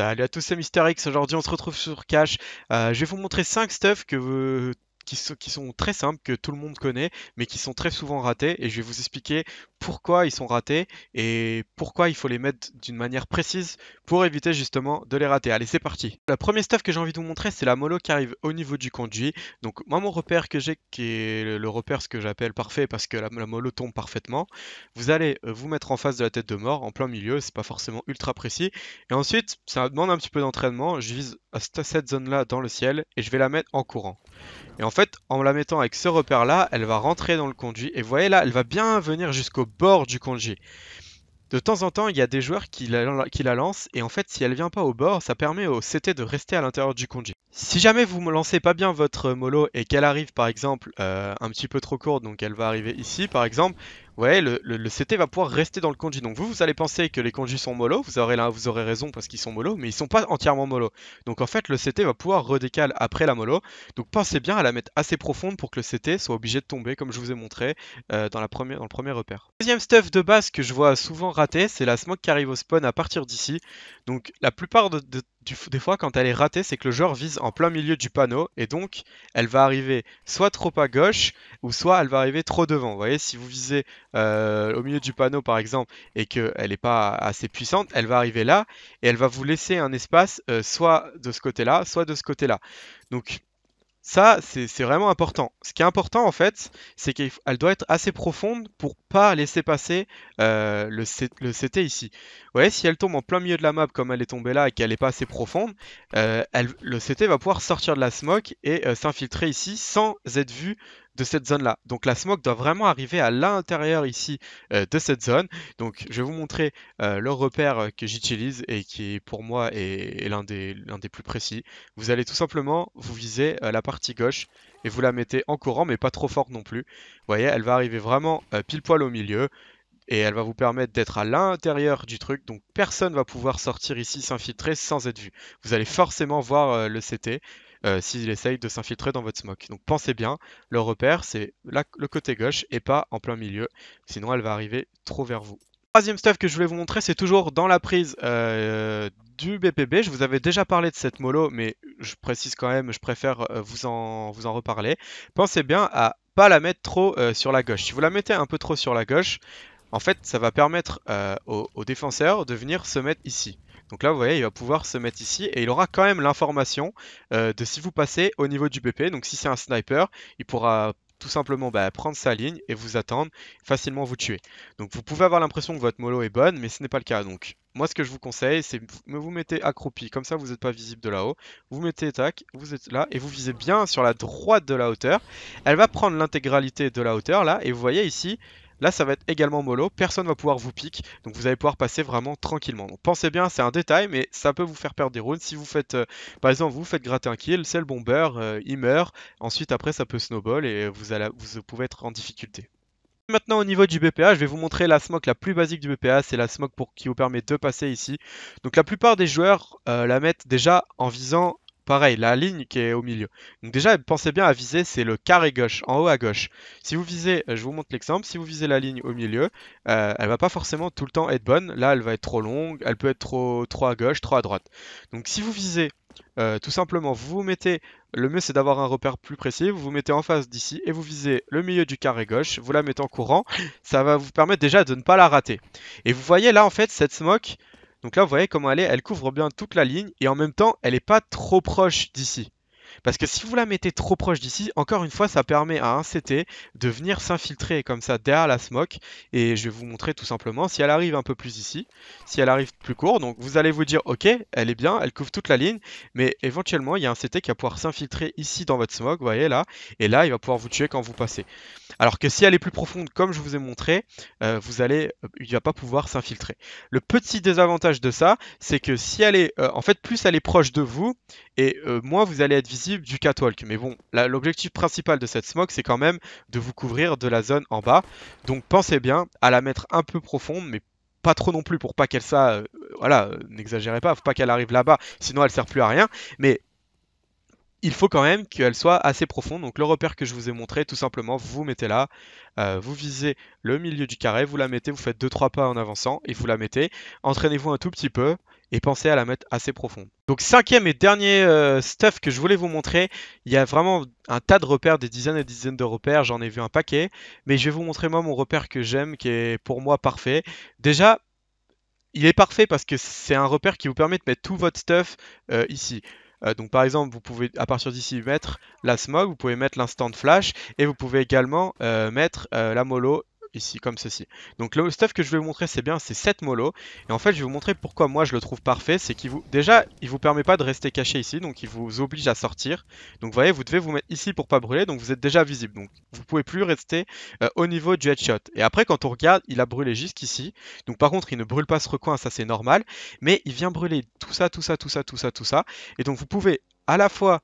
Salut à tous, c'est Mister X. Aujourd'hui, on se retrouve sur Cash. Euh, je vais vous montrer 5 stuff que vous, euh, qui, qui sont très simples, que tout le monde connaît, mais qui sont très souvent ratés. Et je vais vous expliquer pourquoi ils sont ratés et pourquoi il faut les mettre d'une manière précise pour éviter justement de les rater. Allez, c'est parti. La première stuff que j'ai envie de vous montrer, c'est la mollo qui arrive au niveau du conduit. Donc moi, mon repère que j'ai, qui est le repère ce que j'appelle parfait parce que la, mollo tombe parfaitement, vous allez euh, vous mettre en face de la tête de mort, en plein milieu, c'est pas forcément ultra précis. Et ensuite, ça demande un petit peu d'entraînement, je vise cette zone-là dans le ciel et je vais la mettre en courant. Et en fait, en la mettant avec ce repère là, elle va rentrer dans le conduit. Et vous voyez là, elle va bien venir jusqu'au bord du conduit. De temps en temps, il y a des joueurs qui la, qui la, lancent, et en fait, si elle vient pas au bord, ça permet au CT de rester à l'intérieur du conduit. Si jamais vous ne lancez pas bien votre mollo et qu'elle arrive par exemple euh, un petit peu trop courte, donc elle va arriver ici par exemple, ouais, le, le, CT va pouvoir rester dans le conduit. Donc vous, vous allez penser que les conduits sont mollo, vous aurez, là, vous aurez raison parce qu'ils sont mollo, mais ils ne sont pas entièrement mollo. Donc en fait, le CT va pouvoir redécaler après la mollo. Donc pensez bien à la mettre assez profonde pour que le CT soit obligé de tomber, comme je vous ai montré euh, dans, la première, dans le premier repère. Deuxième stuff de base que je vois souvent rater, c'est la smoke qui arrive au spawn à partir d'ici. Donc la plupart de des fois, quand elle est ratée, c'est que le joueur vise en plein milieu du panneau et donc elle va arriver soit trop à gauche ou soit elle va arriver trop devant. Vous voyez, si vous visez euh, au milieu du panneau par exemple et qu'elle n'est pas assez puissante, elle va arriver là et elle va vous laisser un espace euh, soit de ce côté-là, soit de ce côté-là. Donc ça, c'est vraiment important. Ce qui est important, en fait, c'est qu'elle doit être assez profonde pour pas laisser passer euh, le, CT ici. Vous voyez, si elle tombe en plein milieu de la map comme elle est tombée là et qu'elle n'est pas assez profonde, euh, le CT va pouvoir sortir de la smoke et euh, s'infiltrer ici sans être vu de cette zone-là. Donc la smoke doit vraiment arriver à l'intérieur ici euh, de cette zone. Donc je vais vous montrer euh, le repère euh, que j'utilise et qui pour moi est, l'un des, des, plus précis. Vous allez tout simplement, vous viser la partie gauche et vous la mettez en courant mais pas trop fort non plus. Vous voyez, elle va arriver vraiment pile poil au milieu et elle va vous permettre d'être à l'intérieur du truc, donc personne va pouvoir sortir ici s'infiltrer sans être vu. Vous allez forcément voir euh, le CT euh, s'il essaye de s'infiltrer dans votre smoke. Donc pensez bien, le repère c'est le côté gauche et pas en plein milieu, sinon elle va arriver trop vers vous. Troisième stuff que je voulais vous montrer, c'est toujours dans la prise euh, du BPB. Je vous avais déjà parlé de cette mollo, mais je précise quand même, je préfère vous en, vous en reparler. Pensez bien à pas la mettre trop sur la gauche. Si vous la mettez un peu trop sur la gauche, en fait, ça va permettre euh, aux au, défenseur de venir se mettre ici. Donc là, vous voyez, il va pouvoir se mettre ici et il aura quand même l'information euh, de si vous passez au niveau du BP. Donc si c'est un sniper, il pourra tout simplement bah, prendre sa ligne et vous attendre, facilement vous tuer. Donc vous pouvez avoir l'impression que votre mollo est bonne, mais ce n'est pas le cas. Donc moi ce que je vous conseille, c'est que vous mettez accroupi, comme ça vous n'êtes pas visible de là-haut. Vous mettez tac, vous êtes là, et vous visez bien sur la droite de la hauteur. Elle va prendre l'intégralité de la hauteur là, et vous voyez ici, Là, ça va être également mollo, personne va pouvoir vous piquer, donc vous allez pouvoir passer vraiment tranquillement. Donc pensez bien, c'est un détail, mais ça peut vous faire perdre des rounds. Si vous faites, euh, par exemple, vous faites gratter un kill, c'est le bomber, euh, il meurt, ensuite après ça peut snowball et vous, allez, vous pouvez être en difficulté. Maintenant au niveau du BPA, je vais vous montrer la smoke la plus basique du BPA, c'est la smoke pour, qui vous permet de passer ici. Donc la plupart des joueurs euh, la mettent déjà en visant pareil, la ligne qui est au milieu. Donc déjà, pensez bien à viser, c'est le carré gauche, en haut à gauche. Si vous visez, euh, je vous montre l'exemple, si vous visez la ligne au milieu, elle euh, elle va pas forcément tout le temps être bonne. Là, elle va être trop longue, elle peut être trop, à gauche, trop à droite. Donc si vous visez euh, tout simplement, vous vous mettez, le mieux c'est d'avoir un repère plus précis, vous vous mettez en face d'ici et vous visez le milieu du carré gauche, vous la mettez en courant, ça va vous permettre déjà de ne pas la rater. Et vous voyez là en fait, cette smoke, donc là, vous voyez comment elle est, elle couvre bien toute la ligne et en même temps, elle n'est pas trop proche d'ici. Parce que si vous la mettez trop proche d'ici, encore une fois, ça permet à un CT de venir s'infiltrer comme ça derrière la smoke. Et je vais vous montrer tout simplement si elle arrive un peu plus ici, si elle arrive plus court. Donc vous allez vous dire, ok, elle est bien, elle couvre toute la ligne. Mais éventuellement, il y a un CT qui va pouvoir s'infiltrer ici dans votre smoke, vous voyez là. Et là, il va pouvoir vous tuer quand vous passez. Alors que si elle est plus profonde, comme je vous ai montré, il euh, vous allez, euh, il va pas pouvoir s'infiltrer. Le petit désavantage de ça, c'est que si elle est, euh, en fait, plus elle est proche de vous, et moins vous allez être visible du catwalk. Mais bon, l'objectif principal de cette smoke, c'est quand même de vous couvrir de la zone en bas. Donc pensez bien à la mettre un peu profonde, mais pas trop non plus pour pas qu'elle ça euh, voilà euh, n'exagérez pas faut pas qu'elle arrive là-bas sinon elle sert plus à rien mais il faut quand même qu'elle soit assez profonde donc le repère que je vous ai montré tout simplement vous mettez là euh, vous visez le milieu du carré vous la mettez vous faites 2-3 pas en avançant et vous la mettez entraînez-vous un tout petit peu et pensez à la mettre assez profonde. Donc cinquième et dernier euh, stuff que je voulais vous montrer, il y a vraiment un tas de repères, des dizaines et des dizaines de repères, j'en ai vu un paquet, mais je vais vous montrer moi mon repère que j'aime, qui est pour moi parfait. Déjà, il est parfait parce que c'est un repère qui vous permet de mettre tout votre stuff euh, ici. Euh, donc par exemple, vous pouvez à partir d'ici mettre la smog, vous pouvez mettre l'instant flash et vous pouvez également mettre la mollo ici comme ceci. Donc le stuff que je vais vous montrer c'est bien c'est cette mollo et en fait je vais vous montrer pourquoi moi je le trouve parfait c'est qu'il vous déjà il vous permet pas de rester caché ici donc il vous oblige à sortir. Donc vous voyez vous devez vous mettre ici pour pas brûler donc vous êtes déjà visible donc vous pouvez plus rester euh, au niveau du headshot. Et après quand on regarde il a brûlé jusqu'ici donc par contre il ne brûle pas ce recoin ça c'est normal mais il vient brûler tout ça tout ça tout ça tout ça tout ça et donc vous pouvez à la fois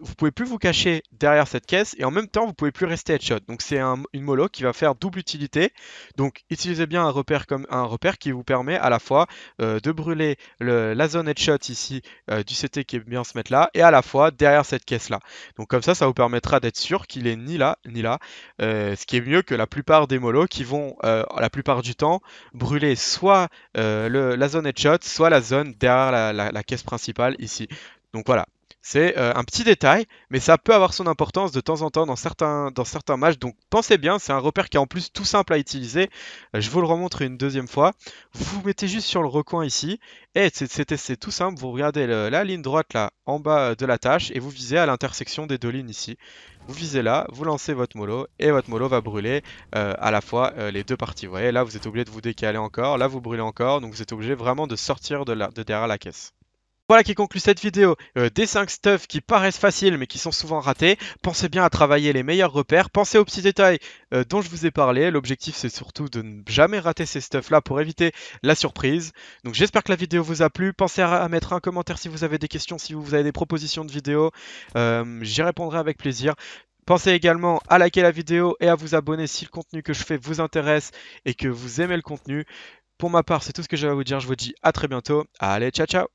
vous pouvez plus vous cacher derrière cette caisse et en même temps vous pouvez plus rester headshot. Donc c'est une mollo qui va faire double utilité. Donc utilisez bien un repère comme un repère qui vous permet à la fois euh, de brûler la zone headshot ici euh, du CT qui est bien se mettre là et à la fois derrière cette caisse là. Donc comme ça ça vous permettra d'être sûr qu'il est ni là ni là. Euh, ce qui est mieux que la plupart des molos qui vont la plupart du temps brûler soit la zone headshot soit la zone derrière la caisse principale ici. Donc voilà, c'est euh, un petit détail, mais ça peut avoir son importance de temps en temps dans certains, dans certains matchs. Donc pensez bien, c'est un repère qui est en plus tout simple à utiliser. Euh, je vous le remontre une deuxième fois. Vous vous mettez juste sur le recoin ici, et c'est tout simple. Vous regardez la ligne droite là, en bas euh, de la tâche, et vous visez à l'intersection des deux lignes ici. Vous visez là, vous lancez votre mollo, et votre mollo va brûler à la fois les deux parties. Vous voyez, là vous êtes obligé de vous décaler encore, là vous brûlez encore, donc vous êtes obligé vraiment de sortir de, de derrière la caisse. Voilà qui conclut cette vidéo euh, des 5 stuffs qui paraissent faciles mais qui sont souvent ratés. Pensez bien à travailler les meilleurs repères, pensez aux petits détails euh, dont je vous ai parlé. L'objectif c'est surtout de ne jamais rater ces stuffs là pour éviter la surprise. Donc j'espère que la vidéo vous a plu. Pensez à, mettre un commentaire si vous avez des questions, si vous avez des propositions de vidéos. Euh, j'y répondrai avec plaisir. Pensez également à liker la vidéo et à vous abonner si le contenu que je fais vous intéresse et que vous aimez le contenu. Pour ma part, c'est tout ce que j'avais à vous dire. Je vous dis à très bientôt. Allez, ciao ciao